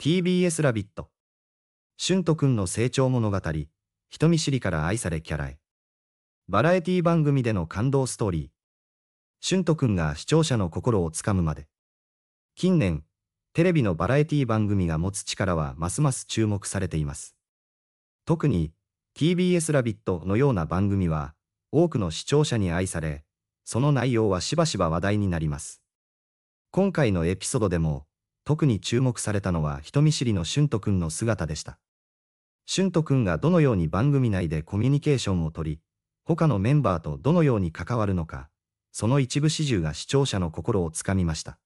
TBS ラビット。俊斗くんの成長物語、人見知りから愛されキャラへ。バラエティ番組での感動ストーリー。俊斗くんが視聴者の心をつかむまで。近年、テレビのバラエティ番組が持つ力はますます注目されています。特に、TBS ラビットのような番組は、多くの視聴者に愛され、その内容はしばしば話題になります。今回のエピソードでも、特に注目されたのは人見知りの俊斗くんの姿でした。俊斗くんがどのように番組内でコミュニケーションをとり、他のメンバーとどのように関わるのか、その一部始終が視聴者の心をつかみました。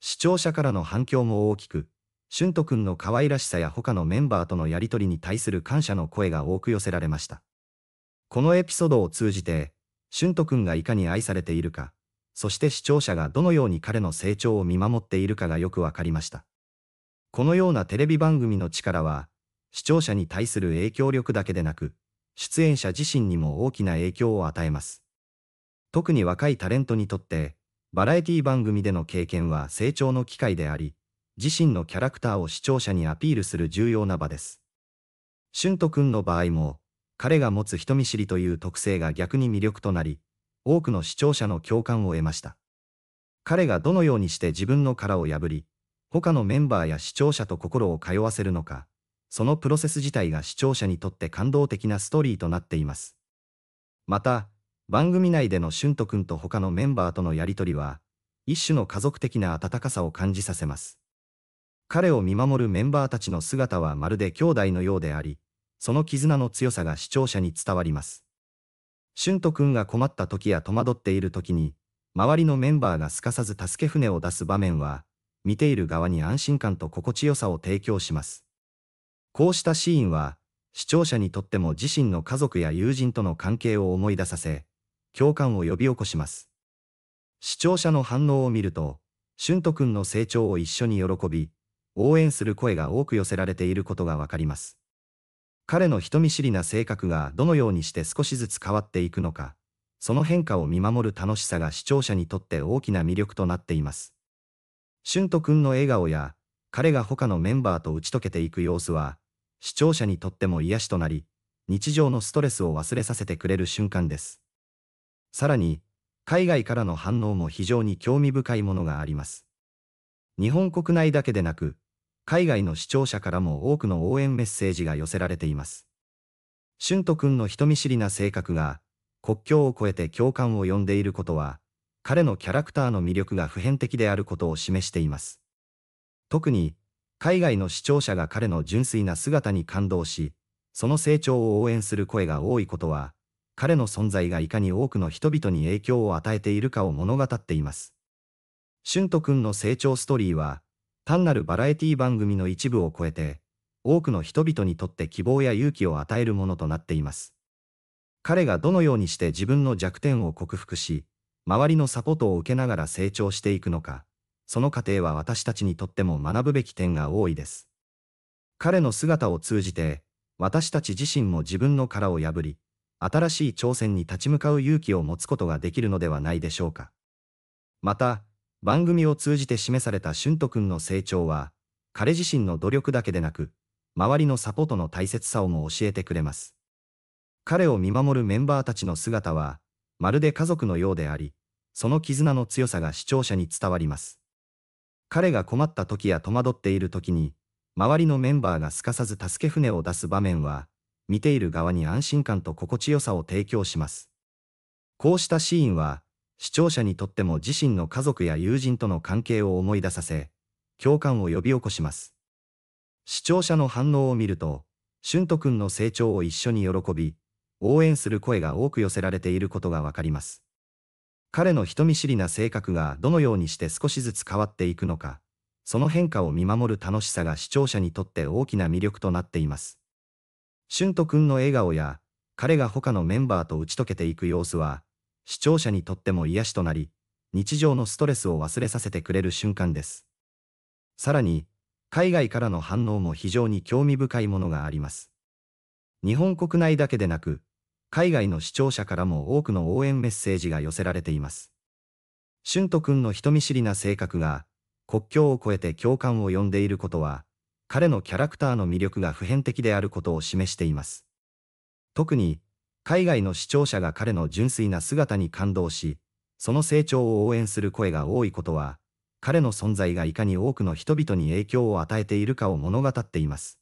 視聴者からの反響も大きく、俊斗くんの可愛らしさや他のメンバーとのやりとりに対する感謝の声が多く寄せられました。このエピソードを通じて、俊斗くんがいかに愛されているか、そして視聴者がどのように彼の成長を見守っているかがよくわかりました。このようなテレビ番組の力は、視聴者に対する影響力だけでなく、出演者自身にも大きな影響を与えます。特に若いタレントにとって、バラエティ番組での経験は成長の機会であり、自身のキャラクターを視聴者にアピールする重要な場です。俊斗くんの場合も、彼が持つ人見知りという特性が逆に魅力となり、多くの視聴者の共感を得ました。彼がどのようにして自分の殻を破り、他のメンバーや視聴者と心を通わせるのか、そのプロセス自体が視聴者にとって感動的なストーリーとなっています。また、番組内での俊斗くんと他のメンバーとのやりとりは、一種の家族的な温かさを感じさせます。彼を見守るメンバーたちの姿はまるで兄弟のようであり、その絆の強さが視聴者に伝わります。俊斗くんが困った時や戸惑っている時に、周りのメンバーがすかさず助け船を出す場面は、見ている側に安心感と心地よさを提供します。こうしたシーンは、視聴者にとっても自身の家族や友人との関係を思い出させ、共感を呼び起こします。視聴者の反応を見ると、俊斗くんの成長を一緒に喜び、応援する声が多く寄せられていることがわかります。彼の人見知りな性格がどのようにして少しずつ変わっていくのか、その変化を見守る楽しさが視聴者にとって大きな魅力となっています。俊斗くんの笑顔や、彼が他のメンバーと打ち解けていく様子は、視聴者にとっても癒しとなり、日常のストレスを忘れさせてくれる瞬間です。さらに、海外からの反応も非常に興味深いものがあります。日本国内だけでなく、海外の視聴者からも多くの応援メッセージが寄せられています。俊斗くんの人見知りな性格が、国境を越えて共感を呼んでいることは、彼のキャラクターの魅力が普遍的であることを示しています。特に、海外の視聴者が彼の純粋な姿に感動し、その成長を応援する声が多いことは、彼の存在がいかに多くの人々に影響を与えているかを物語っています。俊斗くんの成長ストーリーは、単なるバラエティ番組の一部を超えて、多くの人々にとって希望や勇気を与えるものとなっています。彼がどのようにして自分の弱点を克服し、周りのサポートを受けながら成長していくのか、その過程は私たちにとっても学ぶべき点が多いです。彼の姿を通じて、私たち自身も自分の殻を破り、新しい挑戦に立ち向かう勇気を持つことができるのではないでしょうか。また、番組を通じて示された俊斗君の成長は、彼自身の努力だけでなく、周りのサポートの大切さをも教えてくれます。彼を見守るメンバーたちの姿は、まるで家族のようであり、その絆の強さが視聴者に伝わります。彼が困った時や戸惑っている時に、周りのメンバーがすかさず助け船を出す場面は、見ている側に安心感と心地よさを提供します。こうしたシーンは、視聴者にとっても自身の家族や友人との関係を思い出させ、共感を呼び起こします。視聴者の反応を見ると、俊斗くんの成長を一緒に喜び、応援する声が多く寄せられていることがわかります。彼の人見知りな性格がどのようにして少しずつ変わっていくのか、その変化を見守る楽しさが視聴者にとって大きな魅力となっています。俊斗くんの笑顔や、彼が他のメンバーと打ち解けていく様子は、視聴者にとっても癒しとなり、日常のストレスを忘れさせてくれる瞬間です。さらに、海外からの反応も非常に興味深いものがあります。日本国内だけでなく、海外の視聴者からも多くの応援メッセージが寄せられています。俊斗くんの人見知りな性格が、国境を越えて共感を呼んでいることは、彼のキャラクターの魅力が普遍的であることを示しています。特に、海外の視聴者が彼の純粋な姿に感動し、その成長を応援する声が多いことは、彼の存在がいかに多くの人々に影響を与えているかを物語っています。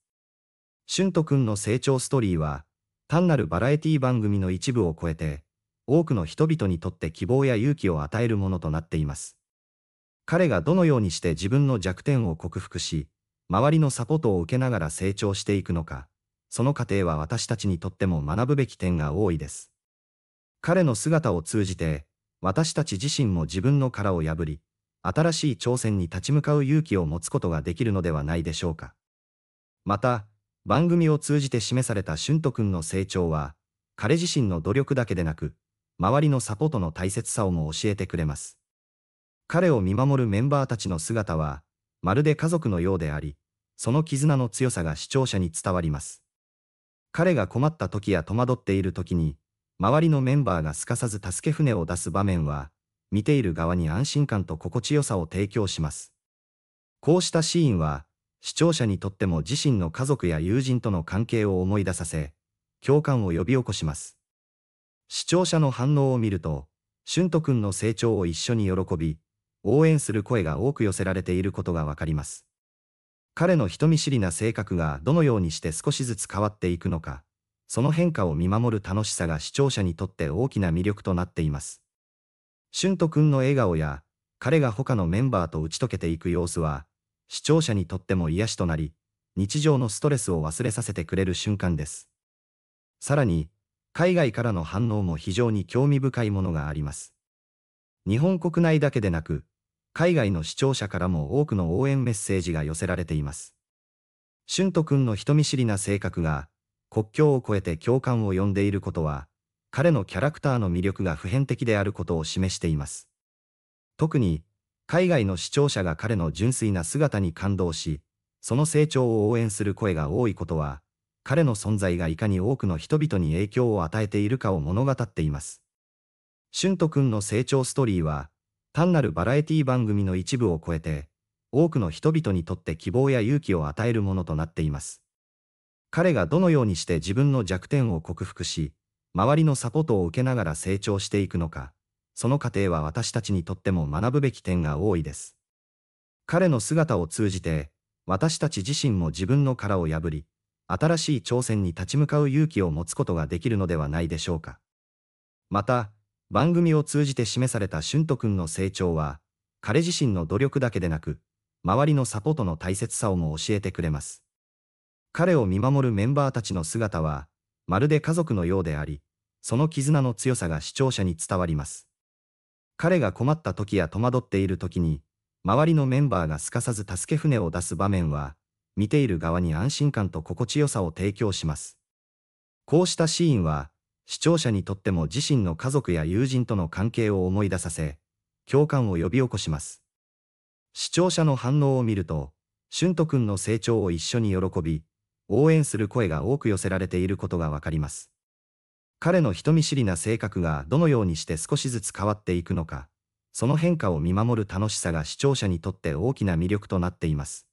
俊斗くんの成長ストーリーは、単なるバラエティ番組の一部を超えて、多くの人々にとって希望や勇気を与えるものとなっています。彼がどのようにして自分の弱点を克服し、周りのサポートを受けながら成長していくのか、その過程は私たちにとっても学ぶべき点が多いです。彼の姿を通じて、私たち自身も自分の殻を破り、新しい挑戦に立ち向かう勇気を持つことができるのではないでしょうか。また、番組を通じて示された俊斗くんの成長は、彼自身の努力だけでなく、周りのサポートの大切さをも教えてくれます。彼を見守るメンバーたちの姿は、まるで家族のようであり、その絆の強さが視聴者に伝わります。彼が困った時や戸惑っている時に、周りのメンバーがすかさず助け船を出す場面は、見ている側に安心感と心地よさを提供します。こうしたシーンは、視聴者にとっても自身の家族や友人との関係を思い出させ、共感を呼び起こします。視聴者の反応を見ると、俊斗くんの成長を一緒に喜び、応援する声が多く寄せられていることがわかります。彼の人見知りな性格がどのようにして少しずつ変わっていくのか、その変化を見守る楽しさが視聴者にとって大きな魅力となっています。俊斗くんの笑顔や、彼が他のメンバーと打ち解けていく様子は、視聴者にとっても癒しとなり、日常のストレスを忘れさせてくれる瞬間です。さらに、海外からの反応も非常に興味深いものがあります。日本国内だけでなく、海外の視聴者からも多くの応援メッセージが寄せられています。俊斗くんの人見知りな性格が、国境を越えて共感を呼んでいることは、彼のキャラクターの魅力が普遍的であることを示しています。特に、海外の視聴者が彼の純粋な姿に感動し、その成長を応援する声が多いことは、彼の存在がいかに多くの人々に影響を与えているかを物語っています。俊斗くんの成長ストーリーは、単なるバラエティ番組の一部を超えて、多くの人々にとって希望や勇気を与えるものとなっています。彼がどのようにして自分の弱点を克服し、周りのサポートを受けながら成長していくのか、その過程は私たちにとっても学ぶべき点が多いです。彼の姿を通じて、私たち自身も自分の殻を破り、新しい挑戦に立ち向かう勇気を持つことができるのではないでしょうか。また、番組を通じて示された俊斗君の成長は、彼自身の努力だけでなく、周りのサポートの大切さをも教えてくれます。彼を見守るメンバーたちの姿は、まるで家族のようであり、その絆の強さが視聴者に伝わります。彼が困った時や戸惑っている時に、周りのメンバーがすかさず助け船を出す場面は、見ている側に安心感と心地よさを提供します。こうしたシーンは、視聴者にとっても自身の家族や友人との関係を思い出させ、共感を呼び起こします。視聴者の反応を見ると、俊斗くんの成長を一緒に喜び、応援する声が多く寄せられていることがわかります。彼の人見知りな性格がどのようにして少しずつ変わっていくのか、その変化を見守る楽しさが視聴者にとって大きな魅力となっています。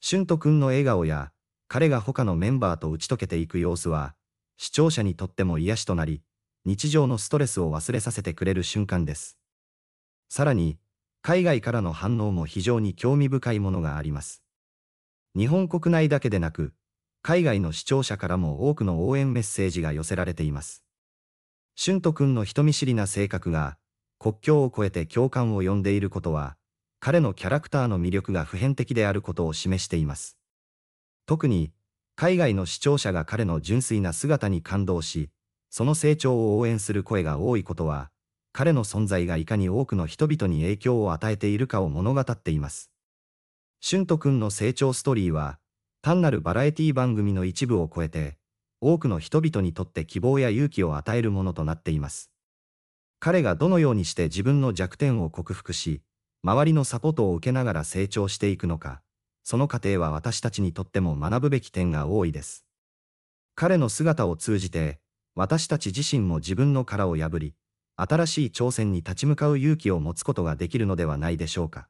俊斗くんの笑顔や、彼が他のメンバーと打ち解けていく様子は、視聴者にとっても癒しとなり、日常のストレスを忘れさせてくれる瞬間です。さらに、海外からの反応も非常に興味深いものがあります。日本国内だけでなく、海外の視聴者からも多くの応援メッセージが寄せられています。俊斗くんの人見知りな性格が、国境を越えて共感を呼んでいることは、彼のキャラクターの魅力が普遍的であることを示しています。特に、海外の視聴者が彼の純粋な姿に感動し、その成長を応援する声が多いことは、彼の存在がいかに多くの人々に影響を与えているかを物語っています。俊斗くんの成長ストーリーは、単なるバラエティ番組の一部を超えて、多くの人々にとって希望や勇気を与えるものとなっています。彼がどのようにして自分の弱点を克服し、周りのサポートを受けながら成長していくのか、その過程は私たちにとっても学ぶべき点が多いです。彼の姿を通じて、私たち自身も自分の殻を破り、新しい挑戦に立ち向かう勇気を持つことができるのではないでしょうか。